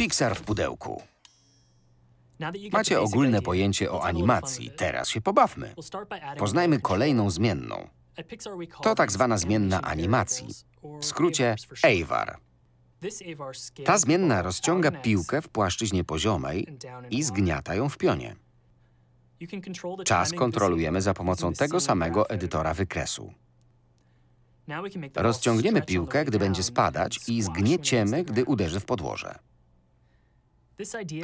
Pixar w pudełku. Macie ogólne pojęcie o animacji, teraz się pobawmy. Poznajmy kolejną zmienną. To tak zwana zmienna animacji, w skrócie AVAR. Ta zmienna rozciąga piłkę w płaszczyźnie poziomej i zgniata ją w pionie. Czas kontrolujemy za pomocą tego samego edytora wykresu. Rozciągniemy piłkę, gdy będzie spadać i zgnieciemy, gdy uderzy w podłoże.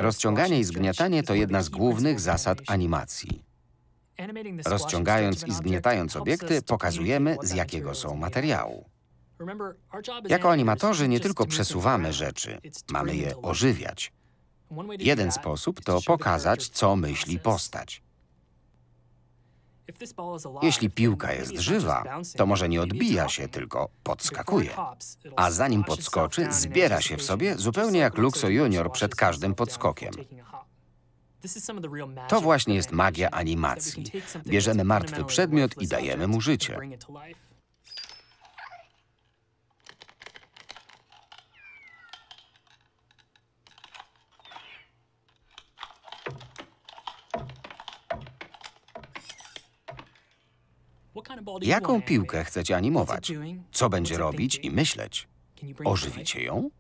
Rozciąganie i zgniatanie to jedna z głównych zasad animacji. Rozciągając i zgniatając obiekty, pokazujemy, z jakiego są materiału. Jako animatorzy nie tylko przesuwamy rzeczy, mamy je ożywiać. Jeden sposób to pokazać, co myśli postać. Jeśli piłka jest żywa, to może nie odbija się, tylko podskakuje. A zanim podskoczy, zbiera się w sobie, zupełnie jak Luxo Junior przed każdym podskokiem. To właśnie jest magia animacji. Bierzemy martwy przedmiot i dajemy mu życie. Jaką piłkę chcecie animować? Co będzie robić i myśleć? Ożywicie ją?